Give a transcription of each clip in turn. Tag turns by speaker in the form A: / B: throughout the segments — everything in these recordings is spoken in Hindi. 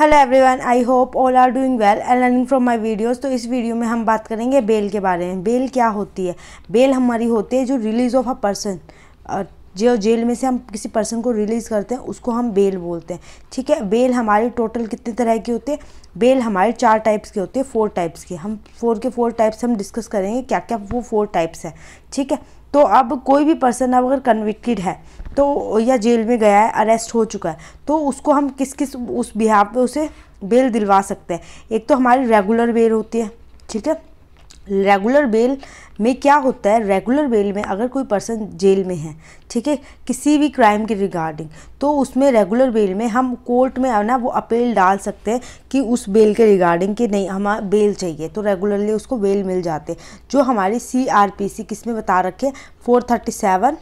A: hello everyone I hope all are doing well and learning from my videos तो इस वीडियो में हम बात करेंगे बेल के बारे में बेल क्या होती है बेल हमारी होती है जो रिलीज़ ऑफ अ पर्सन जो जेल में से हम किसी पर्सन को रिलीज़ करते हैं उसको हम बेल बोलते हैं ठीक है बेल हमारे टोटल कितने तरह की होती है बेल हमारे चार टाइप्स के होते हैं फोर टाइप्स के हम फोर के फोर टाइप्स हम डिस्कस करेंगे क्या क्या वो फोर टाइप्स हैं ठीक है तो अब कोई भी पर्सन अब अगर कन्विक्टेड है तो या जेल में गया है अरेस्ट हो चुका है तो उसको हम किस किस उस बिहार पे उसे बेल दिलवा सकते हैं एक तो हमारी रेगुलर बेल होती है ठीक है रेगुलर बेल में क्या होता है रेगुलर बेल में अगर कोई पर्सन जेल में है ठीक है किसी भी क्राइम के रिगार्डिंग तो उसमें रेगुलर बेल में हम कोर्ट में ना वो अपील डाल सकते हैं कि उस बेल के रिगार्डिंग कि नहीं हम बेल चाहिए तो रेगुलरली उसको बेल मिल जाते जो हमारी सी आर पी सी किस में बता रखे four thirty seven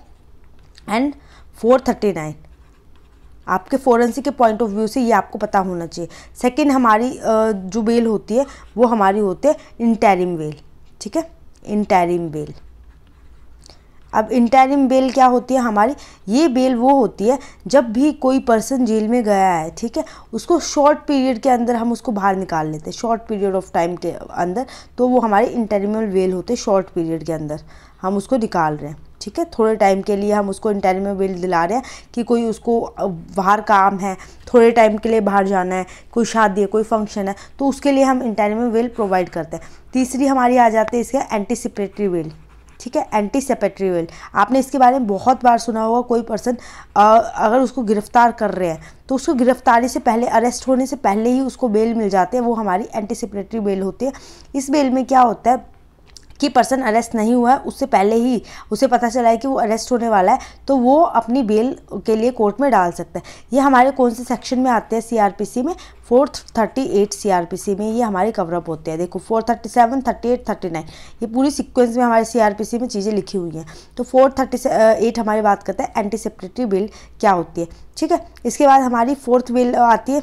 A: and four thirty nine आपके फोरेंसिक के पॉइंट ऑफ व्यू से ये आपको पता होना चाहिए सेकंड हमारी जो बेल होती है वो हमारी होती है इंटेरिम बेल ठीक है इंटेरिम बेल अब इंटेरिम बेल क्या होती है हमारी ये बेल वो होती है जब भी कोई पर्सन जेल में गया है ठीक है उसको शॉर्ट पीरियड के अंदर हम उसको बाहर निकाल लेते हैं शॉर्ट पीरियड ऑफ टाइम के अंदर तो वो हमारे इंटेरिमल बेल होते हैं शॉर्ट पीरियड के अंदर हम उसको निकाल रहे हैं ठीक है थोड़े टाइम के लिए हम उसको इंटरव्यू में बिल दिला रहे हैं कि कोई उसको बाहर काम है थोड़े टाइम के लिए बाहर जाना है कोई शादी है कोई फंक्शन है तो उसके लिए हम इंटरव्यू वेल प्रोवाइड करते हैं तीसरी हमारी आ जाती है इसके एंटीसिपेटरी वेल ठीक है एंटीसेपेटरी वेल आपने इसके बारे में बहुत बार सुना होगा कोई पर्सन अगर उसको गिरफ्तार कर रहे हैं तो उसको गिरफ्तारी से पहले अरेस्ट होने से पहले ही उसको बेल मिल जाते हैं वो हमारी एंटीसिपेटरी बेल होती है इस बेल में क्या होता है कि पर्सन अरेस्ट नहीं हुआ है उससे पहले ही उसे पता चला है कि वो अरेस्ट होने वाला है तो वो अपनी बेल के लिए कोर्ट में डाल सकता है ये हमारे कौन से सेक्शन में आते हैं सीआरपीसी में फोर्थ थर्टी एट सी में ये हमारे कवरअप होते हैं देखो four thirty seven thirty eight thirty nine ये पूरी सीक्वेंस में हमारे सीआरपीसी में चीज़ें लिखी हुई हैं तो फोर थर्टी एट हमारे बात करते हैं एंटीसेप्रेटरी बिल क्या होती है ठीक है इसके बाद हमारी फोर्थ बिल आती है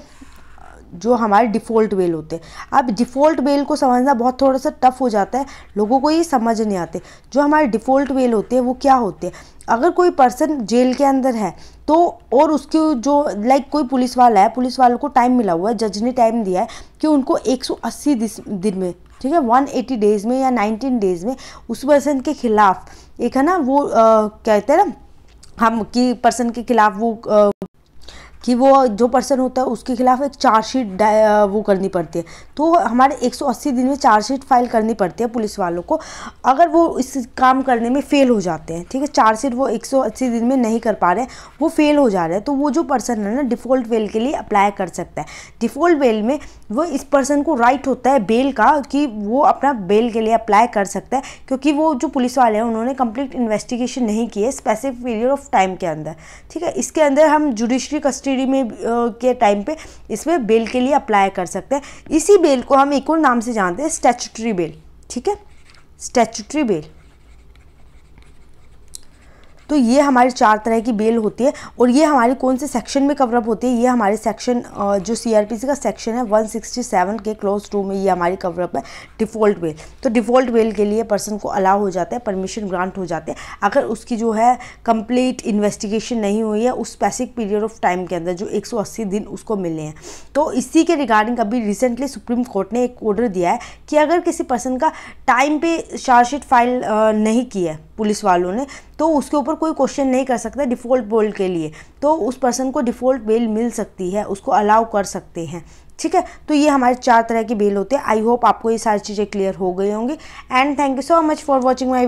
A: जो हमारे डिफ़ॉल्ट बेल होते हैं अब डिफ़ॉल्ट बेल को समझना बहुत थोड़ा सा टफ हो जाता है लोगों को ये समझ नहीं आते जो हमारे डिफ़ॉल्ट बेल होते हैं वो क्या होते हैं अगर कोई पर्सन जेल के अंदर है तो और उसके जो लाइक कोई पुलिस वाला है पुलिस वालों को टाइम मिला हुआ है जज ने टाइम दिया है कि उनको 180 दिन में ठीक है 180 डेज़ में या 19 डेज़ में उस पर्सन के ख़िलाफ़ एक है ना वो आ, कहते हैं ना हम कि पर्सन के खिलाफ वो आ, कि वो जो पर्सन होता है उसके खिलाफ एक चार्जशीट वो करनी पड़ती है तो हमारे 180 दिन में चार्जशीट फाइल करनी पड़ती है पुलिस वालों को अगर वो इस काम करने में फ़ेल हो जाते हैं ठीक है चार्जशीट वो 180 दिन में नहीं कर पा रहे वो फेल हो जा रहे हैं तो वो जो पर्सन है ना डिफ़ॉल्ट बेल के लिए अप्लाई कर सकता है डिफ़ॉल्ट बेल में वो इस पर्सन को राइट होता है बेल का कि वो अपना बेल के लिए अप्लाई कर सकता है क्योंकि वो जो पुलिस वाले हैं उन्होंने कम्प्लीट इन्वेस्टिगेशन नहीं की है स्पेसिफिक पीरियड ऑफ टाइम के अंदर ठीक है इसके अंदर हम जुडिशरी कस्टडी टी में के टाइम पे इसमें बेल के लिए अप्लाई कर सकते हैं इसी बेल को हम एक और नाम से जानते हैं स्टैचुटरी बेल ठीक है स्टैचुटरी बेल तो ये हमारी चार तरह की बेल होती है और ये हमारे कौन से सेक्शन में कवरअप होती है ये हमारे सेक्शन जो सी का सेक्शन है 167 के क्लोज टू में ये हमारी कवरअप है डिफ़ॉल्ट बेल तो डिफ़ॉल्ट बेल के लिए पर्सन को अलाव हो जाता है परमिशन ग्रांट हो जाते हैं अगर उसकी जो है कंप्लीट इन्वेस्टिगेशन नहीं हुई है उस स्पेसिफिक पीरियड ऑफ टाइम के अंदर जो एक दिन उसको मिले हैं तो इसी के रिगार्डिंग अभी रिसेंटली सुप्रीम कोर्ट ने एक ऑर्डर दिया है कि अगर किसी पर्सन का टाइम पे चार्जशीट फाइल नहीं किया है पुलिस वालों ने तो उसके ऊपर कोई क्वेश्चन नहीं कर सकता डिफ़ॉल्ट बेल के लिए तो उस पर्सन को डिफ़ॉल्ट बेल मिल सकती है उसको अलाउ कर सकते हैं ठीक है तो ये हमारे चार तरह के बेल होते हैं आई होप आपको ये सारी चीज़ें क्लियर हो गई होंगी and thank you so much for watching my